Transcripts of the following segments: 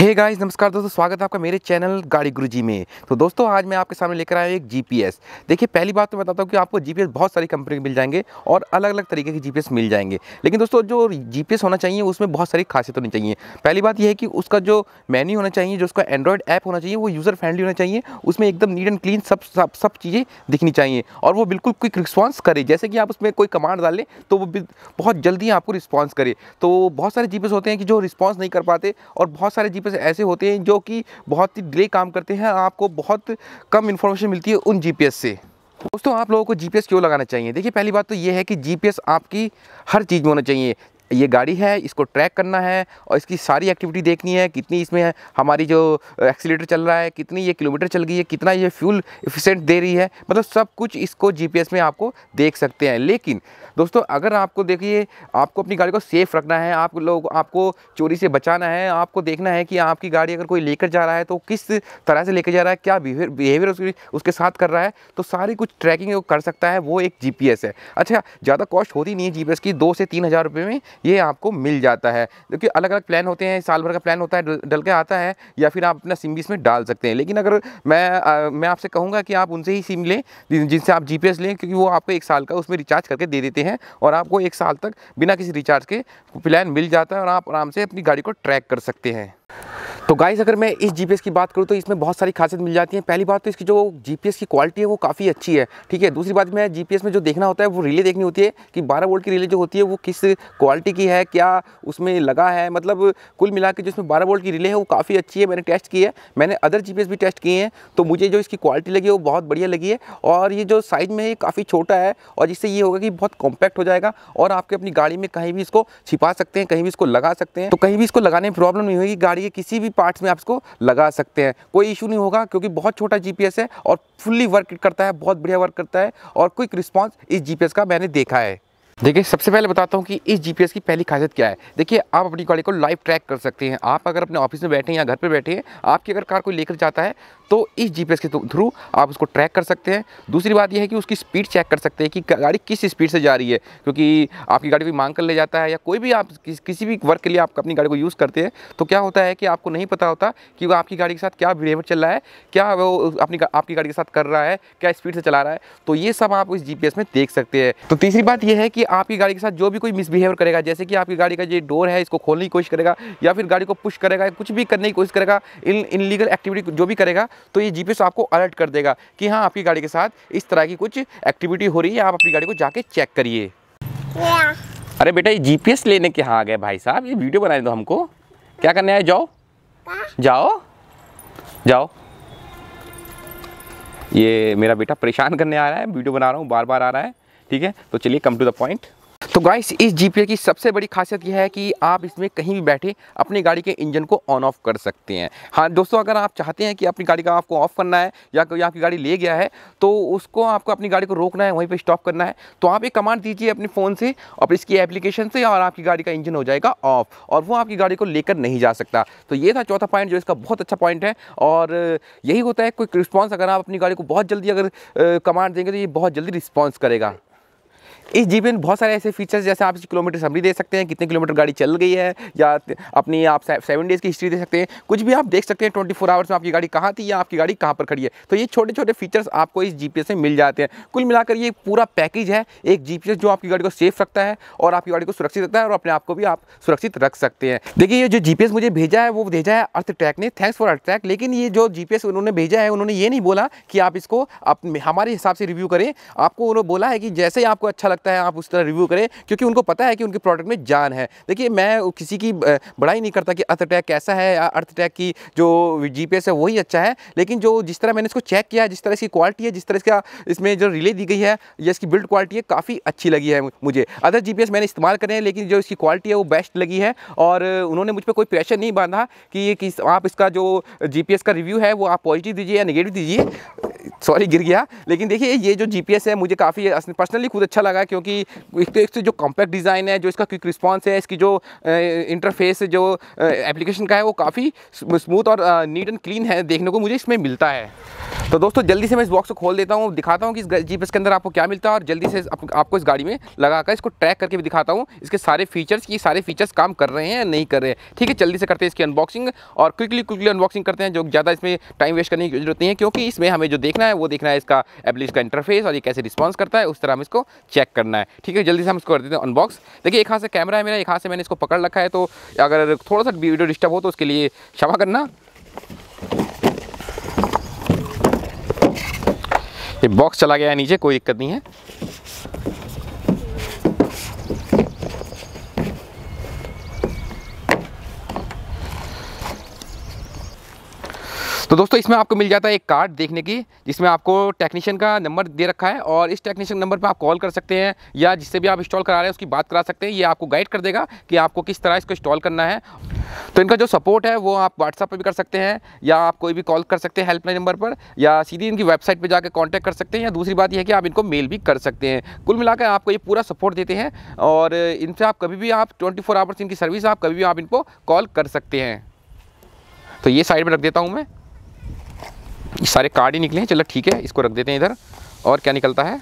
hey guys नमस्कार दोस्तों स्वागत है आपका मेरे चैनल गाड़ी गुरुजी में तो दोस्तों आज मैं आपके सामने लेकर आया हूँ एक जीपीएस देखिए पहली बात तो मैं बताता हूँ कि आपको जीपीएस बहुत सारी कंपनी के मिल जाएंगे और अलग अलग तरीके के जीपीएस मिल जाएंगे लेकिन दोस्तों जो जीपीएस होना चाहिए उसमें बहुत सारी खासियत होनी चाहिए पहली बात यह है कि उसका जो मैन्यू होना चाहिए जो उसका एंड्रॉयड ऐप होना चाहिए वो यूज़र फ्रेंडली होना चाहिए उसमें एकदम नीट एंड क्लीन सब सब सब चीज़ें दिखनी चाहिए और वो बिल्कुल क्विक रिस्पॉन्स करे जैसे कि आप उसमें कोई कमांड डालें तो वो बहुत जल्दी आपको रिस्पॉन्स करे तो बहुत सारे जीपीएस होते हैं कि जो रिस्पॉन्स नहीं कर पाते और बहुत सारे जीपीएस कंप्यूटर्स ऐसे होते हैं जो कि बहुत ही डिले काम करते हैं आपको बहुत कम इन्फॉर्मेशन मिलती है उन जीपीएस से दोस्तों आप लोगों को जीपीएस क्यों लगाना चाहिए देखिए पहली बात तो ये है कि जीपीएस आपकी हर चीज़ में होना चाहिए ये गाड़ी है इसको ट्रैक करना है और इसकी सारी एक्टिविटी देखनी है कितनी इसमें हमारी जो एक्सीटर चल रहा है कितनी ये किलोमीटर चल गई है कितना ये फ्यूल इफिशेंट दे रही है मतलब सब कुछ इसको जी में आपको देख सकते हैं लेकिन दोस्तों अगर आपको देखिए आपको अपनी गाड़ी को सेफ़ रखना है आप लोग आपको चोरी से बचाना है आपको देखना है कि आपकी गाड़ी अगर कोई लेकर जा रहा है तो किस तरह से लेकर जा रहा है क्या बिहेवियर उसके उसके साथ कर रहा है तो सारी कुछ ट्रैकिंग कर सकता है वो एक जी है अच्छा ज़्यादा कॉस्ट होती नहीं है जी की दो से तीन हज़ार रुपये में ये आपको मिल जाता है देखिए अलग अलग प्लान होते हैं साल भर का प्लान होता है डल के आता है या फिर आप अपना सिम भी इसमें डाल सकते हैं लेकिन अगर मैं आ, मैं आपसे कहूँगा कि आप उनसे ही सिम लें जिनसे आप जी लें क्योंकि वो आपको एक साल का उसमें रिचार्ज करके दे देते हैं और आपको एक साल तक बिना किसी रिचार्ज के प्लान मिल जाता है और आप आराम से अपनी गाड़ी को ट्रैक कर सकते हैं तो गाइस अगर मैं इस जीपीएस की बात करूँ तो इसमें बहुत सारी खासियत मिल जाती है पहली बात तो इसकी जो जीपीएस की क्वालिटी है वो काफ़ी अच्छी है ठीक है दूसरी बात मैं जीपीएस में जो देखना होता है वो रिले देखनी होती है कि 12 वोल्ट की रिले जो होती है वो किस क्वालिटी की है क्या उसमें लगा है मतलब कुल मिला के जिसमें बारह वोल्ट की रिले है वो काफ़ी अच्छी है मैंने टेस्ट की है मैंने अदर जी भी टेस्ट किए हैं तो मुझे जो इसकी क्वालिटी लगी है वो बहुत बढ़िया लगी है और ये जो साइज़ में है काफ़ी छोटा है और जिससे ये होगा कि बहुत कॉम्पैक्ट हो जाएगा और आपके अपनी गाड़ी में कहीं भी इसको छिपा सकते हैं कहीं भी इसको लगा सकते हैं तो कहीं भी इसको लगाने में प्रॉब्लम नहीं होगी गाड़ी के किसी भी पार्ट्स में आप इसको लगा सकते हैं कोई इशू नहीं होगा क्योंकि बहुत छोटा जी है और फुल्ली वर्क करता है बहुत बढ़िया वर्क करता है और क्विक रिस्पॉन्स इस जी का मैंने देखा है देखिए सबसे पहले बताता हूँ कि इस जीपीएस की पहली खासियत क्या है देखिए आप अपनी गाड़ी को लाइव ट्रैक कर सकते हैं आप अगर अपने ऑफिस में बैठे हैं या घर पर बैठे हैं आपकी अगर कार कोई लेकर जाता है तो इस जीपीएस के थ्रू आप उसको ट्रैक कर सकते हैं दूसरी बात यह है कि उसकी स्पीड चेक कर सकते हैं कि गाड़ी किस स्पीड से जा रही है क्योंकि आपकी गाड़ी कोई मांग कर ले जाता है या कोई भी आप किस, किसी भी वर्क के लिए आप अपनी गाड़ी को यूज़ करते हैं तो क्या होता है कि आपको नहीं पता होता कि वो आपकी गाड़ी के साथ क्या बिहेवियर चल रहा है क्या वो अपनी आपकी गाड़ी के साथ कर रहा है क्या स्पीड से चला रहा है तो ये सब आप इस जी में देख सकते हैं तो तीसरी बात यह है कि आपकी गाड़ी के साथ जो भी कोई मिसबिहेवियर करेगा जैसे कि आपकी गाड़ी का जो डोर है इसको खोलने की कोशिश करेगा या फिर गाड़ी को पुश करेगा कुछ भी करने की कोशिश करेगा इन इनलीगल एक्टिविटी जो भी करेगा तो ये जी आपको अलर्ट कर देगा कि हाँ आपकी गाड़ी के साथ इस तरह की कुछ एक्टिविटी हो रही है आप अपनी गाड़ी को जाके चेक करिए अरे बेटा ये जीपीएस लेने के यहाँ आ गए भाई साहब ये वीडियो बनाने दो हमको क्या करने आए जाओ जाओ जाओ ये मेरा बेटा परेशान करने आ रहा है वीडियो बना रहा हूँ बार बार आ रहा है ठीक है तो चलिए कम टू द पॉइंट तो गाइस इस जी की सबसे बड़ी खासियत यह है कि आप इसमें कहीं भी बैठे अपनी गाड़ी के इंजन को ऑन ऑफ कर सकते हैं हाँ दोस्तों अगर आप चाहते हैं कि अपनी गाड़ी का आपको ऑफ करना है या कोई आपकी गाड़ी ले गया है तो उसको आपको अपनी गाड़ी को रोकना है वहीं पर स्टॉप करना है तो आप एक कमांड दीजिए अपने फ़ोन से और इसकी एप्लीकेशन से और आपकी गाड़ी का इंजन हो जाएगा ऑफ और वो आपकी गाड़ी को लेकर नहीं जा सकता तो ये था चौथा पॉइंट जो इसका बहुत अच्छा पॉइंट है और यही होता है कोई रिस्पॉन्स अगर आप अपनी गाड़ी को बहुत जल्दी अगर कमांड देंगे तो ये बहुत जल्दी रिस्पॉन्स करेगा इस जी में बहुत सारे ऐसे फीचर्स जैसे आप किलोमीटर समरी दे सकते हैं कितने किलोमीटर गाड़ी चल गई है या अपनी आप सेवन डेज़ की हिस्ट्री दे सकते हैं कुछ भी आप देख सकते हैं ट्वेंटी फोर आवर्स में आपकी गाड़ी कहाँ थी या आपकी गाड़ी कहाँ पर खड़ी है तो ये छोटे छोटे फीचर्स आपको इस जी से मिल जाते हैं कुल मिलाकर ये पूरा पैकेज है एक जी जो आपकी गाड़ी को सेफ रखता है और आपकी गाड़ी को सुरक्षित रखता है और अपने आप को भी आप सुरक्षित रख सकते हैं देखिए ये जो जी मुझे भेजा है वो भेजा है अर्थ ट्रैक ने थैंक्स फॉर अर्थ ट्रैक लेकिन ये जो जी उन्होंने भेजा है उन्होंने ये नहीं बोला कि आप इसको हमारे हिसाब से रिव्यू करें आपको उन्होंने बोला है कि जैसे ही आपको अच्छा लगता है आप उस तरह रिव्यू करें क्योंकि उनको पता है कि उनके प्रोडक्ट में जान है देखिए मैं किसी की बड़ाई नहीं करता कि अर्थ अटैक कैसा है या अर्थ अटैक की जो जी है वही अच्छा है लेकिन जो जिस तरह मैंने इसको चेक किया है जिस तरह इसकी क्वालिटी है जिस तरह इसका इसमें जो रिले दी गई है या इसकी बिल्ड क्वालिटी है काफ़ी अच्छी लगी है मुझे अदर जी मैंने इस्तेमाल करें लेकिन जो इसकी क्वालिटी है वो बेस्ट लगी है और उन्होंने मुझ पर कोई प्रेशर नहीं बांधा कि ये आप इसका जो जी का रिव्यू है वो आप पॉजिटिव दीजिए या नेगेटिव दीजिए सॉरी गिर गया लेकिन देखिए ये जो जी है मुझे काफ़ी पर्सनली खुद अच्छा लगा क्योंकि एक तो, तो जो कॉम्पैक्ट डिज़ाइन है जो इसका क्विक रिस्पॉन्स है इसकी जो इंटरफेस जो एप्लीकेशन का है वो काफ़ी स्मूथ और नीट एंड क्लीन है देखने को मुझे इसमें मिलता है तो दोस्तों जल्दी से मैं इस बॉक्स को खोल देता हूँ दिखाता हूँ कि इस जी के अंदर आपको क्या मिलता है और जल्दी से आपको इस गाड़ी में लगाकर इसको ट्रैक करके भी दिखाता हूँ इसके सारे फीचर्स की सारे फीचर्स काम कर रहे हैं नहीं कर रहे हैं ठीक है जल्दी से करते हैं इसकी अनबॉक्सिंग और क्विकली क्विकली अनबॉक्सिंग करते हैं जो ज़्यादा इसमें टाइम वेस्ट करने की जरूरत नहीं है क्योंकि इसमें हमें जो देखना है वो देखना है इसका एप्लीस का इंटरफेस और ये कैसे रिस्पॉन्स करता है उस तरह हम इसको चेक कर करना है ठीक है जल्दी से हम इसको कर देते हैं अनबॉक्स देखिए एक हाथ से कैमरा है मेरा एक हाथ से मैंने इसको पकड़ रखा है तो अगर थोड़ा सा वीडियो डिस्टर्ब हो तो उसके लिए क्षमा करना ये बॉक्स चला गया है नीचे कोई दिक्कत नहीं है तो दोस्तों इसमें आपको मिल जाता है एक कार्ड देखने की जिसमें आपको टेक्नीशियन का नंबर दे रखा है और इस टेक्नीशियन नंबर पर आप कॉल कर सकते हैं या जिससे भी आप इंस्टॉल करा रहे हैं उसकी बात करा सकते हैं ये आपको गाइड कर देगा कि आपको किस तरह इसको इंस्टॉल करना है तो इनका जो सपोर्ट है वो आप व्हाट्सअप पर भी कर सकते हैं या आप कोई भी कॉल कर सकते हैं हेल्पलाइन नंबर पर या सीधी इनकी वेबसाइट पर जाकर कॉन्टैक्ट कर सकते हैं या दूसरी बात यह है कि आप इनको मेल भी कर सकते हैं कुल मिलाकर आपको ये पूरा सपोर्ट देते हैं और इनसे आप कभी भी आप ट्वेंटी फोर आवर्स इनकी सर्विस आप कभी भी आप इनको कॉल कर सकते हैं तो ये साइड में रख देता हूँ मैं सारे कार्ड ही निकले हैं चलो ठीक है इसको रख देते हैं इधर और क्या निकलता है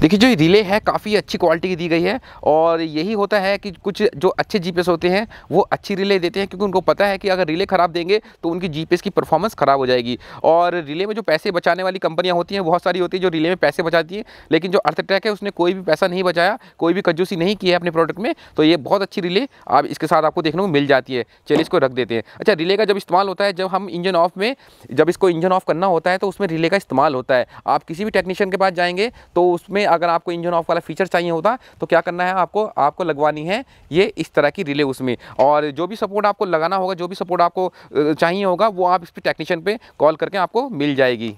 देखिए जो रिले है काफ़ी अच्छी क्वालिटी की दी गई है और यही होता है कि कुछ जो अच्छे जी होते हैं वो अच्छी रिले देते हैं क्योंकि उनको पता है कि अगर रिले ख़राब देंगे तो उनकी जी की परफॉर्मेंस ख़राब हो जाएगी और रिले में जो पैसे बचाने वाली कंपनियाँ होती हैं बहुत सारी होती है जो रिले में पैसे बचाती हैं लेकिन जो अर्थटैक है उसने कोई भी पैसा नहीं बचाया कोई भी कज्जूसी नहीं की है अपने प्रोडक्ट में तो ये बहुत अच्छी रिले आप इसके साथ आपको देखने को मिल जाती है चलिए इसको रख देते हैं अच्छा रिले का जब इस्तेमाल होता है जब हम इंजन ऑफ में जब इसको इंजन ऑफ करना होता है तो उसमें रिले का इस्तेमाल होता है आप किसी भी टेक्नीशियन के पास जाएंगे तो उसमें अगर आपको इंजन ऑफ वाला फीचर चाहिए होता तो क्या करना है आपको आपको लगवानी है ये इस तरह की रिले उसमें और जो भी सपोर्ट आपको लगाना होगा जो भी सपोर्ट आपको चाहिए होगा वो आप इस पर टेक्नीशियन पर कॉल करके आपको मिल जाएगी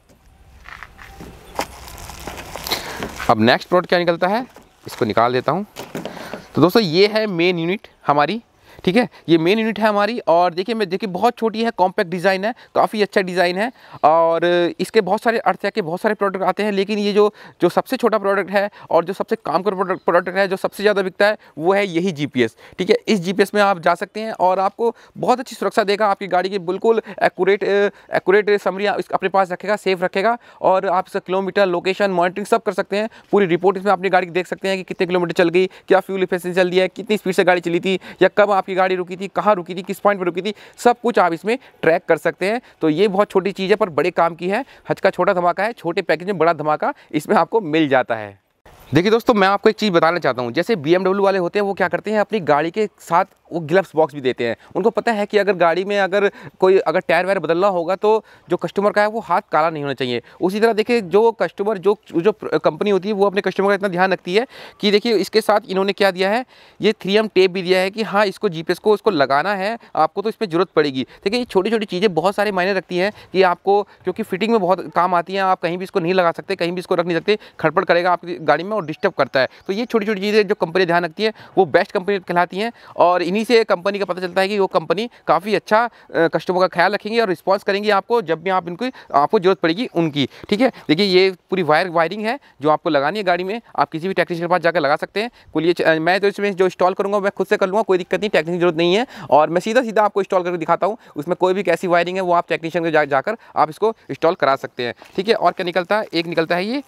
अब नेक्स्ट प्रोडक्ट क्या निकलता है इसको निकाल देता हूँ तो दोस्तों ये है मेन यूनिट हमारी ठीक है ये मेन यूनिट है हमारी और देखिए मैं देखिए बहुत छोटी है कॉम्पैक्ट डिज़ाइन है काफ़ी अच्छा डिज़ाइन है और इसके बहुत सारे अर्थिया के बहुत सारे प्रोडक्ट आते हैं लेकिन ये जो जो सबसे छोटा प्रोडक्ट है और जो सबसे काम का प्रोडक्ट प्रोडक्ट है जो सबसे ज़्यादा बिकता है वो है यही जी ठीक है इस जी में आप जा सकते हैं और आपको बहुत अच्छी सुरक्षा देगा आपकी गाड़ी की बिल्कुल एकूरेट एकूरेट समरी अपने पास रखेगा सेफ रखेगा और आप इसका किलोमीटर लोकेशन मॉनिटरिंग सब कर सकते हैं पूरी रिपोर्ट इसमें अपनी गाड़ी देख सकते हैं कि कितने किलोमीटर चल गई क्या फ्यूल इफिशेंसी चल रही है कितनी स्पीड से गाड़ी चली थी या कब आपकी आपकी गाड़ी रुकी थी कहाँ रुकी थी किस पॉइंट पर रुकी थी सब कुछ आप इसमें ट्रैक कर सकते हैं तो ये बहुत छोटी चीज़ है पर बड़े काम की है हज का छोटा धमाका है छोटे पैकेज में बड़ा धमाका इसमें आपको मिल जाता है देखिए दोस्तों मैं आपको एक चीज़ बताना चाहता हूँ जैसे बी वाले होते हैं वो क्या करते हैं अपनी गाड़ी के साथ वो ग्लव्स बॉक्स भी देते हैं उनको पता है कि अगर गाड़ी में अगर कोई अगर टायर वायर बदलना होगा तो जो कस्टमर का है वो हाथ काला नहीं होना चाहिए उसी तरह देखिए जो कस्टमर जो जो कंपनी होती है वो अपने कस्टमर का इतना ध्यान रखती है कि देखिए इसके साथ इन्होंने क्या दिया है ये थ्री टेप भी दिया है कि हाँ इसको जी को उसको लगाना है आपको तो इसमें ज़रूरत पड़ेगी देखिए ये छोटी छोटी चीज़ें बहुत सारे मायने रखती हैं कि आपको क्योंकि फिटिंग में बहुत काम आती हैं आप कहीं भी इसको नहीं लगा सकते कहीं भी इसको रख नहीं सकते खड़पड़ करेगा आपकी गाड़ी में और डिस्टर्ब करता है तो ये छोटी छोटी चीज़ें जो कंपनी ध्यान रखती है वो बेस्ट कंपनी कहलाती हैं और इन इन्हीं से कंपनी का पता चलता है कि वो कंपनी काफ़ी अच्छा कस्टमर का ख्याल रखेंगे और रिस्पॉन्स करेंगी आपको जब भी आप इनकी आपको ज़रूरत पड़ेगी उनकी ठीक है देखिए ये पूरी वायर वायरिंग है जो आपको लगानी है गाड़ी में आप किसी भी टेक्नीशियन के पास जाकर लगा सकते हैं कुल ये मैं तो इसमें जो इंस्टॉल करूँगा मैं खुद से कर लूँगा कोई दिक्कत नहीं टेक्निक जरूरत नहीं है और मैं सीधा सीधा आपको इंस्टॉल करके दिखाता हूँ उसमें कोई भी कैसी वायरिंग है वो आप टेक्नीशियन को जाकर आप इसको इंस्टॉल करा सकते हैं ठीक है और क्या निकलता है एक निकलता है ये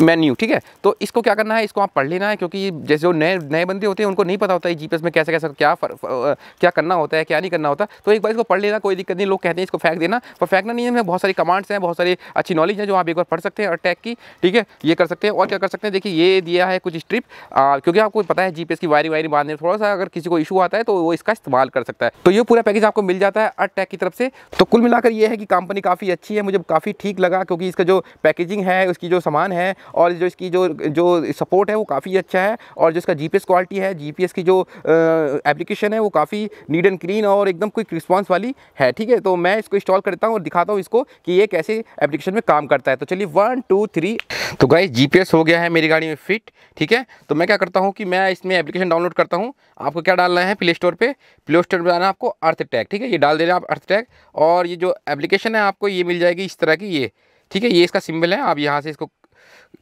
मेन्यू ठीक है तो इसको क्या करना है इसको आप पढ़ लेना है क्योंकि जैसे जो नए नए बंदे होते हैं उनको नहीं पता होता है जीपीएस में कैसे कैसे क्या फर, फर, क्या करना होता है क्या नहीं करना होता तो एक बार इसको पढ़ लेना कोई दिक्कत नहीं लोग कहते हैं इसको फेंक देना पर फेंकना नहीं है बहुत सारी कमांड्स हैं बहुत सारी अच्छी नॉलेज है जो आप एक बार पढ़ सकते हैं अटैक की ठीक है ये कर सकते हैं और क्या कर सकते हैं देखिए ये दिया है कुछ स्ट्रिप क्योंकि आपको पता है जी की वायरिंग वायरिंग बांधने में थोड़ा सा अगर किसी को इशू आता है तो वो इसका इस्तेमाल कर सकता है तो ये पूरा पैकेज आपको मिल जाता है अटैक की तरफ से तो कुल मिलाकर ये है कि कंपनी काफ़ी अच्छी है मुझे काफ़ी ठीक लगा क्योंकि इसका जो पैकेजिंग है उसकी जो सामान है और जो इसकी जो जो सपोर्ट है वो काफ़ी अच्छा है और जो इसका जी क्वालिटी है जी की जो एप्लीकेशन है वो काफ़ी नीड एंड क्लीन और एकदम क्विक रिस्पॉन्स वाली है ठीक है तो मैं इसको इंस्टॉल करता हूँ और दिखाता हूँ इसको कि ये कैसे एप्लीकेशन में काम करता है तो चलिए वन टू थ्री तो गाइज जी हो गया है मेरी गाड़ी में फिट ठीक है तो मैं क्या करता हूँ कि मैं इसमें एप्लीकेशन डाउनलोड करता हूँ आपको क्या डालना है प्ले स्टोर पर प्ले स्टोर पर आना आपको अर्थ टैग ठीक है ये डाल देना आप अर्थ टैग और ये जो एप्लीकेशन है आपको ये मिल जाएगी इस तरह की ये ठीक है ये इसका सिंबल है आप यहाँ से इसको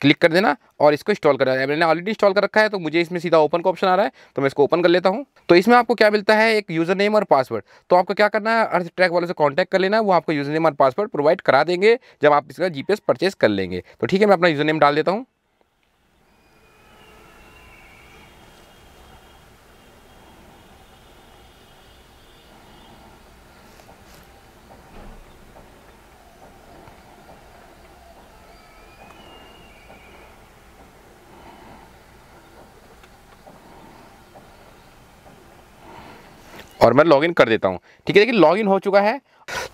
क्लिक कर देना और इसको इंस्टॉल कर देना है मैंने ऑलरेडी इंस्टॉल कर रखा है तो मुझे इसमें सीधा ओपन का ऑप्शन आ रहा है तो मैं इसको ओपन कर लेता हूँ तो इसमें आपको क्या मिलता है एक यूज़र नेम और पासवर्ड तो आपको क्या करना है अर्थ ट्रैक वालों से कॉन्टैक्ट कर लेना वो आपको यूज़र नेम और पासवर्ड प्रोवाइड करा देंगे जब आप इसका जी परचेस कर लेंगे तो ठीक है मैं अपना यूज़र नेम डाल देता हूँ और मैं लॉगिन कर देता हूँ ठीक है देखिए लॉगिन हो चुका है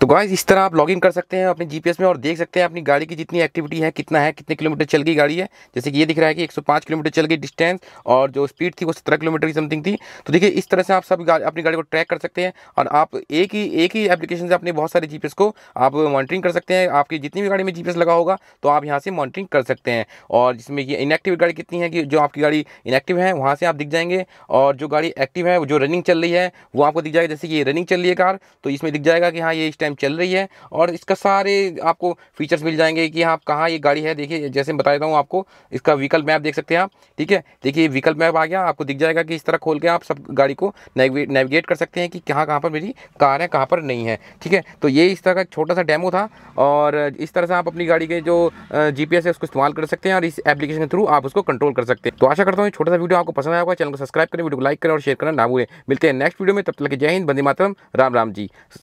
तो गाइज इस तरह आप इन कर सकते हैं अपने जीपीएस में और देख सकते हैं अपनी गाड़ी की जितनी एक्टिविटी है कितना है कितने किलोमीटर चल गई गाड़ी है जैसे कि ये दिख रहा है कि 105 किलोमीटर चल गई डिस्टेंस और जो स्पीड थी वो सत्रह किलोमीटर की समथिंग थी तो देखिए इस तरह से आप सब गाड़ी, अपनी गाड़ी को ट्रैक कर सकते हैं और आप एक ही एक ही एप्लीकेशन से अपने बहुत सारे जी को आप मॉनिटरिंग कर सकते हैं आपकी जितनी भी गाड़ी में जी लगा होगा तो आप यहाँ से मॉनिटरिंग कर सकते हैं और जिसमें ये इनएक्टिव गाड़ी कितनी है कि जो आपकी गाड़ी इनएक्टिव है वहाँ से आप दिख जाएंगे और जो गाड़ी एक्टिव है जो रनिंग चल रही है वो आपको दिख जाएगा जैसे कि ये रनिंग चल रही है कार तो इसमें दिख जाएगा कि हाँ ये इस टाइम टाइम चल रही है और इसका सारे आपको फीचर्स मिल जाएंगे कि आप हाँ, कहाँ ये गाड़ी है देखिए जैसे बता देता हूँ आपको इसका व्हीकल मैप देख सकते हैं आप ठीक है देखिए व्हीकल मैप आ गया आपको दिख जाएगा कि इस तरह खोल के आप सब गाड़ी को नेविगेट कर सकते हैं कि कहाँ कहाँ पर मेरी कार है कहाँ पर नहीं है ठीक है तो ये इस तरह का छोटा सा डेमो था और इस तरह से आप अपनी गाड़ी के जो जी है उसको इस्तेमाल कर सकते हैं और इस एप्लीकेशन के थ्रू आप उसको कंट्रोल कर सकते हैं तो आशा करता हूँ छोटा सा वीडियो आपको पसंद आया होगा चैनल को सब्सक्राइब करें वीडियो को लाइक करें और शेयर करना ना भूलें मिलते हैं नेक्स्ट वीडियो में तब तक जय हिंद बंदी मातरम राम राम जी